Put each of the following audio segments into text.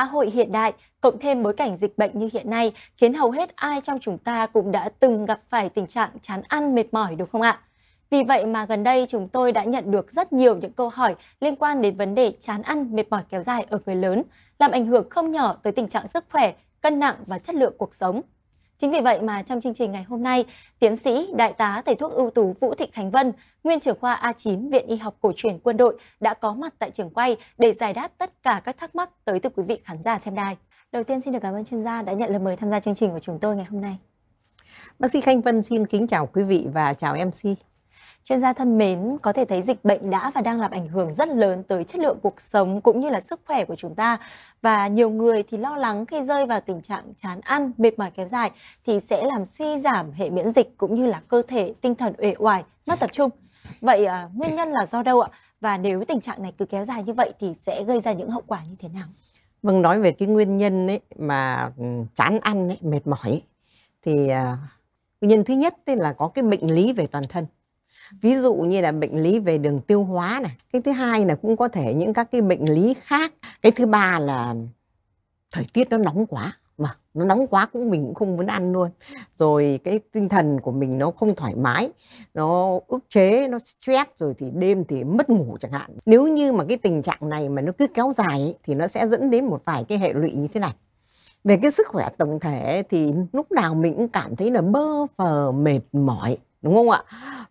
xã hội hiện đại cộng thêm bối cảnh dịch bệnh như hiện nay khiến hầu hết ai trong chúng ta cũng đã từng gặp phải tình trạng chán ăn mệt mỏi đúng không ạ? Vì vậy mà gần đây chúng tôi đã nhận được rất nhiều những câu hỏi liên quan đến vấn đề chán ăn mệt mỏi kéo dài ở người lớn, làm ảnh hưởng không nhỏ tới tình trạng sức khỏe, cân nặng và chất lượng cuộc sống. Chính vì vậy mà trong chương trình ngày hôm nay, tiến sĩ, đại tá thầy thuốc ưu tú Vũ Thị Khánh Vân, nguyên trưởng khoa A9 Viện Y học cổ truyền quân đội đã có mặt tại trường quay để giải đáp tất cả các thắc mắc tới từ quý vị khán giả xem đài. Đầu tiên xin được cảm ơn chuyên gia đã nhận lời mời tham gia chương trình của chúng tôi ngày hôm nay. Bác sĩ khánh Vân xin kính chào quý vị và chào MC. Chuyên gia thân mến, có thể thấy dịch bệnh đã và đang làm ảnh hưởng rất lớn tới chất lượng cuộc sống cũng như là sức khỏe của chúng ta. Và nhiều người thì lo lắng khi rơi vào tình trạng chán ăn, mệt mỏi kéo dài thì sẽ làm suy giảm hệ miễn dịch cũng như là cơ thể tinh thần uể oải, mất tập trung. Vậy à, nguyên nhân là do đâu ạ? Và nếu tình trạng này cứ kéo dài như vậy thì sẽ gây ra những hậu quả như thế nào? Vâng, nói về cái nguyên nhân ấy mà ừ, chán ăn ấy, mệt mỏi ấy, thì à, nguyên nhân thứ nhất là có cái bệnh lý về toàn thân ví dụ như là bệnh lý về đường tiêu hóa này cái thứ hai là cũng có thể những các cái bệnh lý khác cái thứ ba là thời tiết nó nóng quá mà nó nóng quá cũng mình cũng không muốn ăn luôn rồi cái tinh thần của mình nó không thoải mái nó ức chế nó stress rồi thì đêm thì mất ngủ chẳng hạn nếu như mà cái tình trạng này mà nó cứ kéo dài ấy, thì nó sẽ dẫn đến một vài cái hệ lụy như thế này về cái sức khỏe tổng thể thì lúc nào mình cũng cảm thấy là bơ phờ mệt mỏi đúng không ạ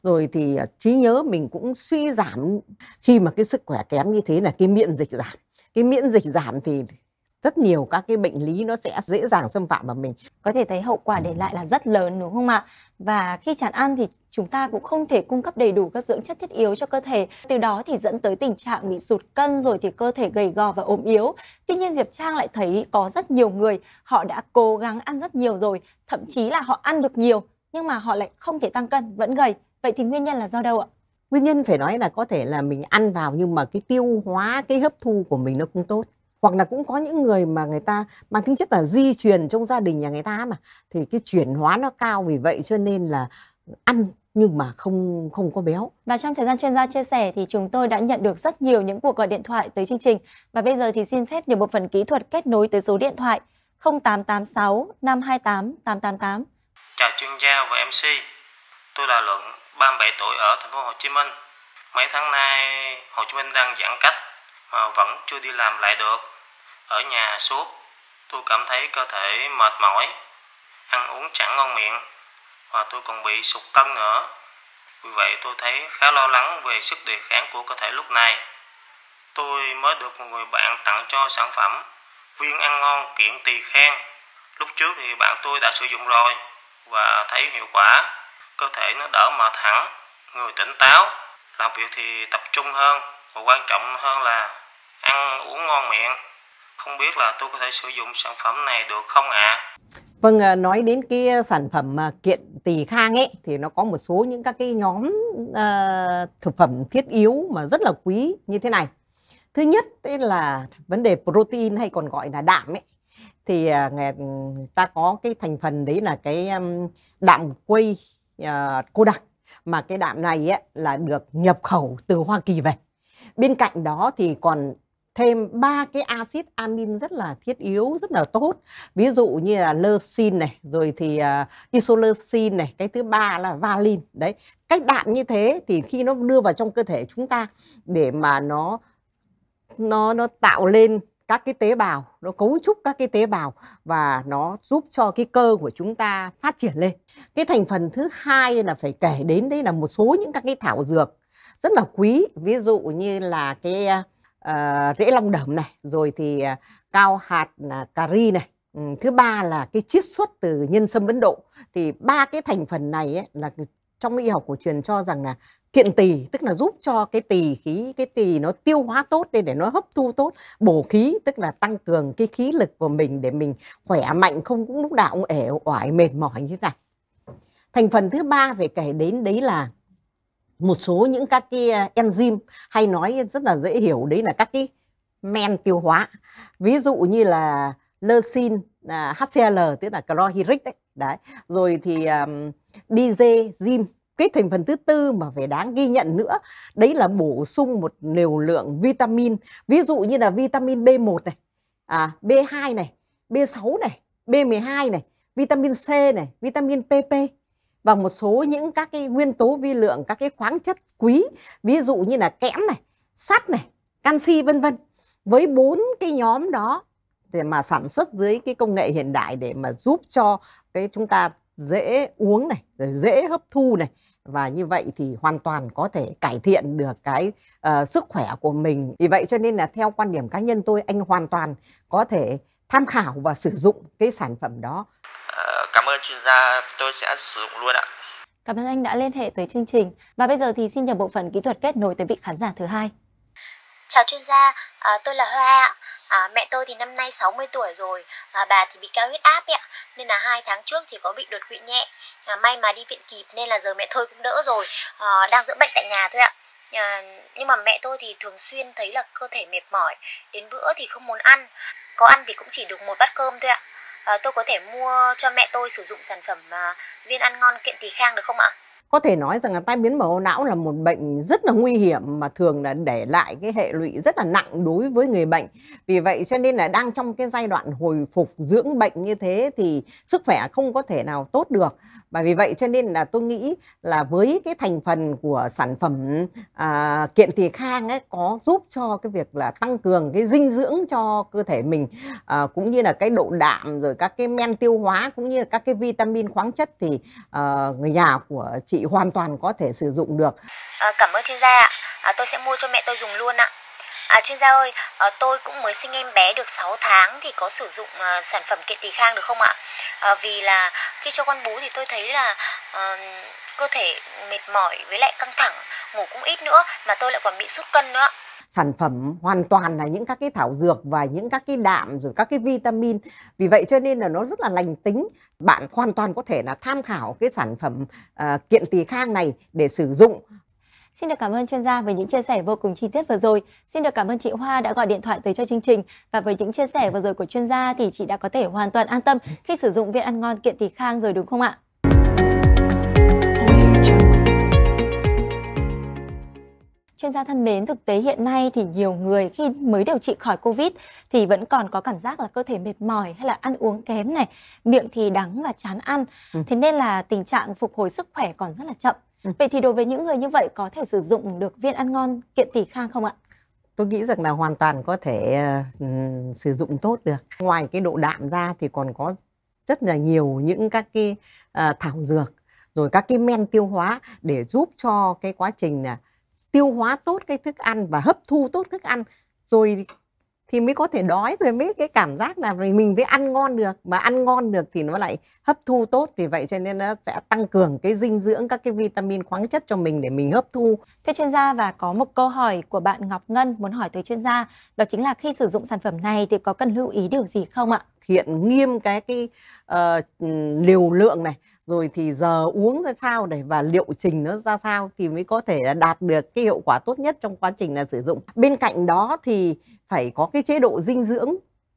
rồi thì à, trí nhớ mình cũng suy giảm khi mà cái sức khỏe kém như thế là cái miễn dịch giảm cái miễn dịch giảm thì rất nhiều các cái bệnh lý nó sẽ dễ dàng xâm phạm vào mình. Có thể thấy hậu quả để lại là rất lớn đúng không ạ? Và khi chán ăn thì chúng ta cũng không thể cung cấp đầy đủ các dưỡng chất thiết yếu cho cơ thể. Từ đó thì dẫn tới tình trạng bị sụt cân rồi thì cơ thể gầy gò và ốm yếu. Tuy nhiên Diệp Trang lại thấy có rất nhiều người họ đã cố gắng ăn rất nhiều rồi, thậm chí là họ ăn được nhiều nhưng mà họ lại không thể tăng cân vẫn gầy vậy thì nguyên nhân là do đâu ạ nguyên nhân phải nói là có thể là mình ăn vào nhưng mà cái tiêu hóa cái hấp thu của mình nó không tốt hoặc là cũng có những người mà người ta mang tính chất là di truyền trong gia đình nhà người ta mà thì cái chuyển hóa nó cao vì vậy cho nên là ăn nhưng mà không không có béo. Và trong thời gian chuyên gia chia sẻ thì chúng tôi đã nhận được rất nhiều những cuộc gọi điện thoại tới chương trình và bây giờ thì xin phép nhiều bộ phận kỹ thuật kết nối tới số điện thoại 0886 528 888 Chào chuyên gia và MC. Tôi là Luận, 37 tuổi ở thành phố Hồ Chí Minh. Mấy tháng nay Hồ Chí Minh đang giãn cách mà vẫn chưa đi làm lại được. Ở nhà suốt, tôi cảm thấy cơ thể mệt mỏi, ăn uống chẳng ngon miệng và tôi còn bị sụt cân nữa. Vì vậy tôi thấy khá lo lắng về sức đề kháng của cơ thể lúc này. Tôi mới được một người bạn tặng cho sản phẩm viên ăn ngon kiện tỳ khen. Lúc trước thì bạn tôi đã sử dụng rồi và thấy hiệu quả cơ thể nó đỡ mệt hẳn người tỉnh táo làm việc thì tập trung hơn và quan trọng hơn là ăn uống ngon miệng không biết là tôi có thể sử dụng sản phẩm này được không ạ vâng, à? Vâng, nói đến cái sản phẩm à, kiện tỳ khang ấy thì nó có một số những các cái nhóm uh, thực phẩm thiết yếu mà rất là quý như thế này. Thứ nhất là vấn đề protein hay còn gọi là đạm ấy thì à, người ừ, ta có cái thành phần đấy là cái đạm quy à, cô đặc mà cái đạm này ấy, là được nhập khẩu từ Hoa Kỳ về. Bên cạnh đó thì còn thêm ba cái axit amin rất là thiết yếu rất là tốt ví dụ như là leucin này rồi thì uh, à, isoleucin này cái thứ ba là valin đấy cách đạm như thế thì khi nó đưa vào trong cơ thể chúng ta để mà nó nó nó tạo lên các cái tế bào nó cấu trúc các cái tế bào và nó giúp cho cái cơ của chúng ta phát triển lên cái thành phần thứ hai là phải kể đến đấy là một số những các cái thảo dược rất là quý ví dụ như là cái uh, rễ long đẩm này rồi thì uh, cao hạt là uh, cà ri này ừ, thứ ba là cái chiết xuất từ nhân sâm ấn độ thì ba cái thành phần này ấy, là trong y học cổ truyền cho rằng là kiện tỳ tức là giúp cho cái tỳ khí cái tỳ nó tiêu hóa tốt để để nó hấp thu tốt bổ khí tức là tăng cường cái khí lực của mình để mình khỏe mạnh không cũng lúc nào cũng ể oải mệt mỏi như thế này thành phần thứ ba phải kể đến đấy là một số những các cái à, enzyme hay nói rất là dễ hiểu đấy là các cái men tiêu hóa ví dụ như là leucine là HCl tức là chlorhydric đấy. đấy. Rồi thì um, DJ, Zim cái thành phần thứ tư mà phải đáng ghi nhận nữa đấy là bổ sung một liều lượng vitamin ví dụ như là vitamin B1 này à, B2 này B6 này B12 này vitamin C này vitamin PP và một số những các cái nguyên tố vi lượng các cái khoáng chất quý ví dụ như là kẽm này sắt này canxi vân vân với bốn cái nhóm đó để mà sản xuất dưới cái công nghệ hiện đại để mà giúp cho cái chúng ta dễ uống này dễ hấp thu này và như vậy thì hoàn toàn có thể cải thiện được cái uh, sức khỏe của mình vì vậy cho nên là theo quan điểm cá nhân tôi anh hoàn toàn có thể tham khảo và sử dụng cái sản phẩm đó ờ, cảm ơn chuyên gia tôi sẽ sử dụng luôn ạ cảm ơn anh đã liên hệ tới chương trình và bây giờ thì xin nhờ bộ phận kỹ thuật kết nối tới vị khán giả thứ hai Chào chuyên gia, à, tôi là Hoa ạ. À, mẹ tôi thì năm nay 60 tuổi rồi và bà thì bị cao huyết áp ạ. Nên là hai tháng trước thì có bị đột quỵ nhẹ. À, may mà đi viện kịp nên là giờ mẹ tôi cũng đỡ rồi. À, đang dưỡng bệnh tại nhà thôi ạ. À, nhưng mà mẹ tôi thì thường xuyên thấy là cơ thể mệt mỏi, đến bữa thì không muốn ăn. Có ăn thì cũng chỉ được một bát cơm thôi ạ. À, tôi có thể mua cho mẹ tôi sử dụng sản phẩm à, viên ăn ngon kiện tỳ khang được không ạ? có thể nói rằng là tai biến màu não là một bệnh rất là nguy hiểm mà thường là để lại cái hệ lụy rất là nặng đối với người bệnh vì vậy cho nên là đang trong cái giai đoạn hồi phục dưỡng bệnh như thế thì sức khỏe không có thể nào tốt được và vì vậy cho nên là tôi nghĩ là với cái thành phần của sản phẩm à, kiện thì khang ấy có giúp cho cái việc là tăng cường cái dinh dưỡng cho cơ thể mình à, cũng như là cái độ đạm rồi các cái men tiêu hóa cũng như là các cái vitamin khoáng chất thì à, người nhà của chị hoàn toàn có thể sử dụng được à, cảm ơn chuyên gia ạ à, tôi sẽ mua cho mẹ tôi dùng luôn ạ À, chuyên gia ơi, à, tôi cũng mới sinh em bé được 6 tháng thì có sử dụng à, sản phẩm kiện tỳ khang được không ạ? À, vì là khi cho con bú thì tôi thấy là à, cơ thể mệt mỏi với lại căng thẳng, ngủ cũng ít nữa mà tôi lại còn bị sút cân nữa sản phẩm hoàn toàn là những các cái thảo dược và những các cái đạm rồi các cái vitamin vì vậy cho nên là nó rất là lành tính bạn hoàn toàn có thể là tham khảo cái sản phẩm uh, kiện tỳ khang này để sử dụng Xin được cảm ơn chuyên gia về những chia sẻ vô cùng chi tiết vừa rồi. Xin được cảm ơn chị Hoa đã gọi điện thoại tới cho chương trình và với những chia sẻ vừa rồi của chuyên gia thì chị đã có thể hoàn toàn an tâm khi sử dụng viên ăn ngon kiện thì khang rồi đúng không ạ? Chuyên gia thân mến, thực tế hiện nay thì nhiều người khi mới điều trị khỏi Covid thì vẫn còn có cảm giác là cơ thể mệt mỏi hay là ăn uống kém này, miệng thì đắng và chán ăn. Ừ. Thế nên là tình trạng phục hồi sức khỏe còn rất là chậm. Ừ. Vậy thì đối với những người như vậy có thể sử dụng được viên ăn ngon kiện tỷ khang không ạ? Tôi nghĩ rằng là hoàn toàn có thể uh, sử dụng tốt được. Ngoài cái độ đạm ra thì còn có rất là nhiều những các cái uh, thảo dược rồi các cái men tiêu hóa để giúp cho cái quá trình uh, tiêu hóa tốt cái thức ăn và hấp thu tốt thức ăn rồi thì mới có thể đói rồi mới cái cảm giác là mình mới ăn ngon được mà ăn ngon được thì nó lại hấp thu tốt vì vậy cho nên nó sẽ tăng cường cái dinh dưỡng các cái vitamin khoáng chất cho mình để mình hấp thu thưa chuyên gia và có một câu hỏi của bạn Ngọc Ngân muốn hỏi tới chuyên gia đó chính là khi sử dụng sản phẩm này thì có cần lưu ý điều gì không ạ hiện nghiêm cái cái uh, liều lượng này rồi thì giờ uống ra sao để và liệu trình nó ra sao thì mới có thể đạt được cái hiệu quả tốt nhất trong quá trình là sử dụng bên cạnh đó thì phải có cái chế độ dinh dưỡng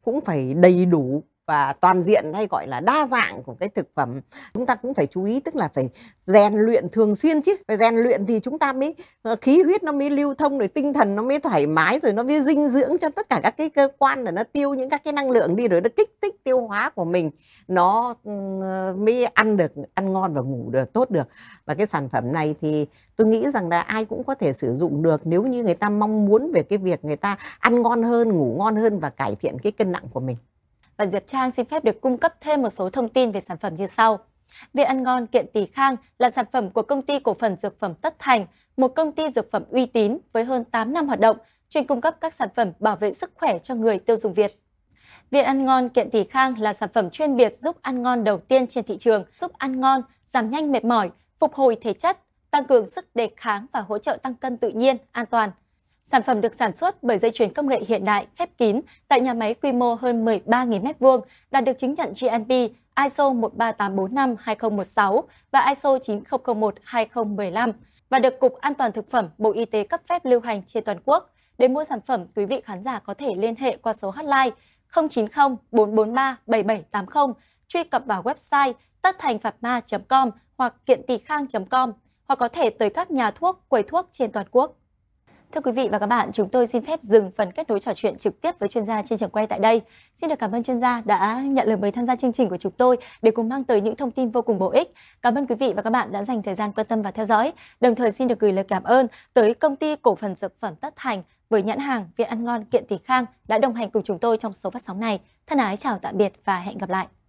cũng phải đầy đủ và toàn diện hay gọi là đa dạng của cái thực phẩm chúng ta cũng phải chú ý tức là phải rèn luyện thường xuyên chứ phải rèn luyện thì chúng ta mới ờ, khí huyết nó mới lưu thông rồi tinh thần nó mới thoải mái rồi nó mới dinh dưỡng cho tất cả các cái cơ quan để nó tiêu những các cái năng lượng đi rồi nó kích thích tiêu hóa của mình nó ừ, mới ăn được ăn ngon và ngủ được tốt được và cái sản phẩm này thì tôi nghĩ rằng là ai cũng có thể sử dụng được nếu như người ta mong muốn về cái việc người ta ăn ngon hơn ngủ ngon hơn và cải thiện cái cân nặng của mình và Diệp Trang xin phép được cung cấp thêm một số thông tin về sản phẩm như sau. Viên Ăn Ngon kiện Tỳ Khang là sản phẩm của công ty cổ phần dược phẩm Tất Thành, một công ty dược phẩm uy tín với hơn 8 năm hoạt động, chuyên cung cấp các sản phẩm bảo vệ sức khỏe cho người tiêu dùng Việt. Viên Ăn Ngon kiện Tỳ Khang là sản phẩm chuyên biệt giúp ăn ngon đầu tiên trên thị trường, giúp ăn ngon, giảm nhanh mệt mỏi, phục hồi thể chất, tăng cường sức đề kháng và hỗ trợ tăng cân tự nhiên, an toàn – Sản phẩm được sản xuất bởi dây chuyền công nghệ hiện đại khép kín tại nhà máy quy mô hơn 13.000 m2, đạt được chứng nhận GMP ISO 13445-2016 và ISO 9001-2015 và được Cục An toàn Thực phẩm Bộ Y tế cấp phép lưu hành trên toàn quốc. Để mua sản phẩm, quý vị khán giả có thể liên hệ qua số hotline 090 443 7780, truy cập vào website táttanhphạtma.com hoặc kiệntìkhang.com hoặc có thể tới các nhà thuốc, quầy thuốc trên toàn quốc Thưa quý vị và các bạn, chúng tôi xin phép dừng phần kết nối trò chuyện trực tiếp với chuyên gia trên trường quay tại đây. Xin được cảm ơn chuyên gia đã nhận lời mời tham gia chương trình của chúng tôi để cùng mang tới những thông tin vô cùng bổ ích. Cảm ơn quý vị và các bạn đã dành thời gian quan tâm và theo dõi. Đồng thời xin được gửi lời cảm ơn tới công ty cổ phần dược phẩm Tất Thành với nhãn hàng Viện Ăn Ngon Kiện Tỷ Khang đã đồng hành cùng chúng tôi trong số phát sóng này. Thân ái chào tạm biệt và hẹn gặp lại.